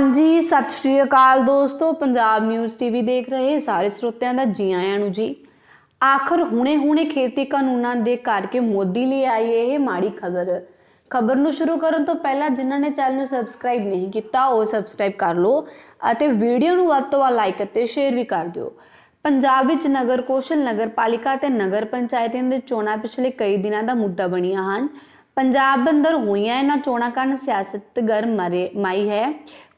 ਹਾਂਜੀ ਸਤਿ ਸ਼੍ਰੀ ਅਕਾਲ ਦੋਸਤੋ ਪੰਜਾਬ ਨਿਊਜ਼ ਟੀਵੀ ਦੇਖ ਰਹੇ ਸਾਰੇ ਸਰੋਤਿਆਂ ਦਾ ਜੀ ਆਇਆਂ ਨੂੰ ਜੀ ਆਖਰ ਹੁਣੇ-ਹੁਣੇ ਖੇਤੀ ਕਾਨੂੰਨਾਂ ਦੇ ਕਰਕੇ ਮੋਦੀ ਲਈ ਆਈ ਇਹ ਮਾੜੀ ਖਬਰ ਖਬਰ ਨੂੰ ਸ਼ੁਰੂ ਕਰਨ ਤੋਂ ਪਹਿਲਾਂ ਜਿਨ੍ਹਾਂ ਨੇ ਚੈਨਲ ਨੂੰ ਸਬਸਕ੍ਰਾਈਬ ਨਹੀਂ ਕੀਤਾ ਉਹ ਸਬਸਕ੍ਰਾਈਬ ਕਰ ਲਓ ਅਤੇ ਵੀਡੀਓ ਨੂੰ ਵੱਧ ਤੋਂ ਵੱਧ ਲਾਈਕ ਅਤੇ ਸ਼ੇਅਰ ਵੀ ਕਰ ਦਿਓ ਪੰਜਾਬ ਵਿੱਚ ਨਗਰ ਕੌਸ਼ਲ ਨਗਰਪਾਲਿਕਾ ਤੇ ਨਗਰ ਪੰਚਾਇਤਾਂ ਦੇ ਚੋਣਾਂ ਪਿਛਲੇ ਕਈ ਦਿਨਾਂ ਦਾ ਮੁੱਦਾ ਬਣੀਆਂ ਹਨ ਪੰਜਾਬ ਅੰਦਰ ਹੋਈਆਂ ਇਹਨਾਂ ਚੋਣਾਂ ਕਾਰਨ ਸਿਆਸਤ ਗਰਮ ਮਾਈ ਹੈ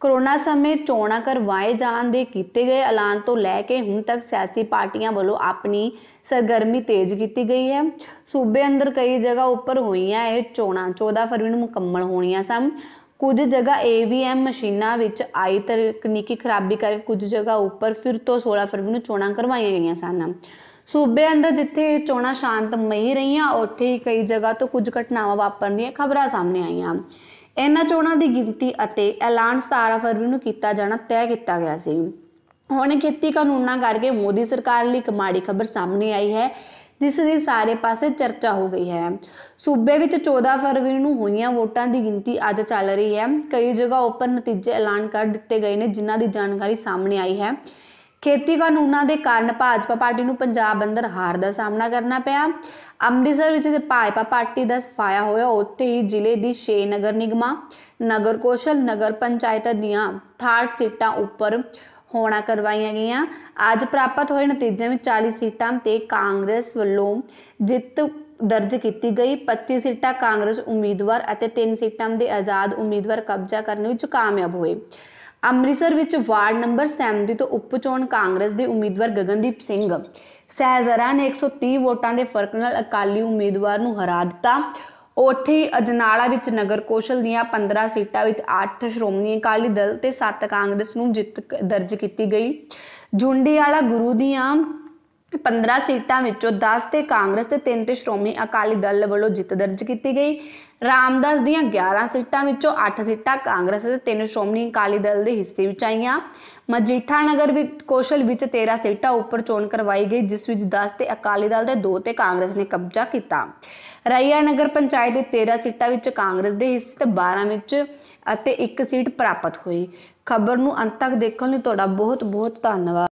ਕਰੋਨਾ ਸਮੇਂ ਚੋਣਾਂ ਕਰਵਾਏ ਜਾਣ ਦੇ ਕੀਤੇ ਗਏ ਐਲਾਨ ਤੋਂ ਲੈ ਕੇ ਹੁਣ ਤੱਕ ਸਿਆਸੀ ਪਾਰਟੀਆਂ ਵੱਲੋਂ ਆਪਣੀ ਸਰਗਰਮੀ ਤੇਜ਼ ਕੀਤੀ ਗਈ ਹੈ ਸੂਬੇ ਅੰਦਰ ਕਈ ਜਗ੍ਹਾ ਉੱਪਰ ਹੋਈਆਂ ਇਹ ਚੋਣਾਂ 14 ਫਰਵਰੀ ਨੂੰ ਮੁਕੰਮਲ ਹੋਣੀਆਂ ਸਨ ਕੁਝ ਜਗ੍ਹਾ ਏਵੀਐਮ ਮਸ਼ੀਨਾਂ ਵਿੱਚ ਆਈ ਤਕਨੀਕੀ ਖਰਾਬੀ ਕਰਕੇ ਕੁਝ ਜਗ੍ਹਾ ਉੱਪਰ ਫਿਰ ਤੋਂ 16 ਫਰਵਰੀ ਨੂੰ ਚੋਣਾਂ ਕਰਵਾਈਆਂ ਗਈਆਂ ਸਨ ਸੂਬੇ ਅੰਦਰ ਜਿੱਥੇ ਚੋਣਾਂ ਸ਼ਾਂਤਮਈ ਰਹੀਆਂ ਉੱਥੇ ਹੀ ਕਈ ਜਗ੍ਹਾ ਤੋਂ ਕੁਝ ਘਟਨਾਵਾਂ ਵਾਪਰਨ ਦੀਆਂ ਖਬਰਾਂ ਸਾਹਮਣੇ ਆਈਆਂ ਇਹਨਾਂ ਚੋਣਾਂ ਦੀ ਗਿਣਤੀ ਅਤੇ ਐਲਾਨ 17 ਫਰਵਰੀ ਨੂੰ ਕੀਤਾ ਜਾਣਾ ਤੈਅ ਕੀਤਾ ਗਿਆ ਸੀ ਹੁਣ ਖੇਤੀ ਕਾਨੂੰਨਾਂ ਕਰਕੇ ਮੋਦੀ ਸਰਕਾਰ ਲਈ ਇੱਕ ਮਾੜੀ ਖਬਰ ਸਾਹਮਣੇ ਆਈ ਹੈ ਜਿਸ ਦੀ ਸਾਰੇ ਪਾਸੇ ਚਰਚਾ ਹੋ ਗਈ ਹੈ ਸੂਬੇ ਵਿੱਚ 14 ਫਰਵਰੀ ਨੂੰ ਹੋਈਆਂ ਵੋਟਾਂ ਦੀ ਗਿਣਤੀ ਅੱਜ ਚੱਲ ਰਹੀ ਹੈ ਕਈ ਜਗ੍ਹਾ ਉੱਪਰ ਨਤੀਜੇ ਐਲਾਨ ਕਰ ਦਿੱਤੇ ਗਏ ਨੇ ਜਿਨ੍ਹਾਂ ਦੀ ਜਾਣਕਾਰੀ ਸਾਹਮਣੇ ਆਈ ਹੈ ਖੇਤੀ ਕਾਨੂੰਨਾਂ ਦੇ ਕਾਰਨ ਭਾਜਪਾ ਪਾਰਟੀ ਨੂੰ ਪੰਜਾਬ ਅੰਦਰ ਹਾਰ ਦਾ ਸਾਹਮਣਾ ਕਰਨਾ ਪਿਆ ਅੰਮ੍ਰਿਤਸਰ ਵਿੱਚ ਭਾਜਪਾ ਪਾਰਟੀ ਦਾ ਸਫਾਇਆ ਹੋਇਆ ਉੱਥੇ ਹੀ ਜ਼ਿਲ੍ਹੇ ਦੀ 6 ਨਗਰ ਨਿਗਮਾਂ ਨਗਰ ਕੋਸ਼ਲ ਨਗਰ ਪੰਚਾਇਤ ਦੀਆਂ ਥਾਰਡ ਸੀਟਾਂ ਉੱਪਰ ਹੋਣਾ ਕਰਵਾਈਆਂ ਗਈਆਂ ਅੱਜ ਪ੍ਰਾਪਤ ਹੋਏ ਨਤੀਜਿਆਂ ਵਿੱਚ 40 ਸੀਟਾਂ ਤੇ ਕਾਂਗਰਸ ਵੱਲੋਂ ਜਿੱਤ ਦਰਜ ਕੀਤੀ ਗਈ 25 ਸੀਟਾਂ ਕਾਂਗਰਸ ਉਮੀਦਵਾਰ ਅਤੇ 3 ਸੀਟਾਂ ਦੇ ਆਜ਼ਾਦ ਉਮੀਦਵਾਰ ਕਬਜ਼ਾ ਕਰਨ ਵਿੱਚ ਕਾਮਯਾਬ ਹੋਏ ਅੰਮ੍ਰਿਤਸਰ ਵਿੱਚ ਵਾਰਡ ਨੰਬਰ ਦੀ ਤੋਂ ਉਪਚੋਣ ਕਾਂਗਰਸ ਦੇ ਉਮੀਦਵਾਰ ਗਗਨਦੀਪ ਸਿੰਘ ਸਹਿਜਰਾ ਨੇ 130 ਵੋਟਾਂ ਦੇ ਫਰਕ ਨਾਲ ਅਕਾਲੀ ਉਮੀਦਵਾਰ ਨੂੰ ਹਰਾ ਦਿੱਤਾ ਉੱਥੇ ਅਜਨਾਲਾ ਵਿੱਚ ਨਗਰ ਕੌਸ਼ਲ ਦੀਆਂ 15 ਸੀਟਾਂ ਵਿੱਚ 8 ਸ਼੍ਰੋਮਣੀ ਅਕਾਲੀ ਦਲ ਤੇ 7 ਕਾਂਗਰਸ ਨੂੰ ਜਿੱਤ ਦਰਜ ਕੀਤੀ ਗਈ ਜੁੰਡੀ ਵਾਲਾ ਗੁਰੂ ਦੀਆਂ 15 ਸੀਟਾਂ ਵਿੱਚੋਂ 10 ਤੇ ਕਾਂਗਰਸ ਤੇ 3 ਤੇ ਸ਼੍ਰੋਮਣੀ ਅਕਾਲੀ ਦਲ ਵੱਲੋਂ ਜਿੱਤ ਦਰਜ ਕੀਤੀ ਗਈ ਰਾਮਦਾਸ ਦੀਆਂ 11 ਸੀਟਾਂ ਵਿੱਚੋਂ 8 ਸੀਟਾਂ ਕਾਂਗਰਸ ਤੇ 3 ਸ਼੍ਰੋਮਣੀ ਅਕਾਲੀ ਦਲ ਦੇ ਹਿੱਸੇ ਵਿੱਚ ਆਈਆਂ ਮਜੀਠਾ ਨਗਰ ਵਿੱਚ ਕੋਸ਼ਲ ਵਿੱਚ 13 ਸੀਟਾਂ ਉੱਪਰ ਚੋਣ ਕਰਵਾਈ ਗਈ ਜਿਸ ਵਿੱਚ 10 ਤੇ ਅਕਾਲੀ ਦਲ ਦੇ 2 ਤੇ ਕਾਂਗਰਸ ਨੇ ਕਬਜ਼ਾ ਕੀਤਾ ਰਾਇਆ ਨਗਰ ਪੰਚਾਇਤ ਦੇ 13 ਸੀਟਾਂ ਵਿੱਚ ਕਾਂਗਰਸ ਦੇ ਹਿੱਸੇ ਤੇ 12 ਵਿੱਚ ਅਤੇ 1 ਸੀਟ ਪ੍ਰਾਪਤ ਹੋਈ ਖਬਰ ਨੂੰ ਅੰਤ ਤੱਕ ਦੇਖਣ ਲਈ ਤੁਹਾਡਾ ਬਹੁਤ ਬਹੁਤ ਧੰਨਵਾਦ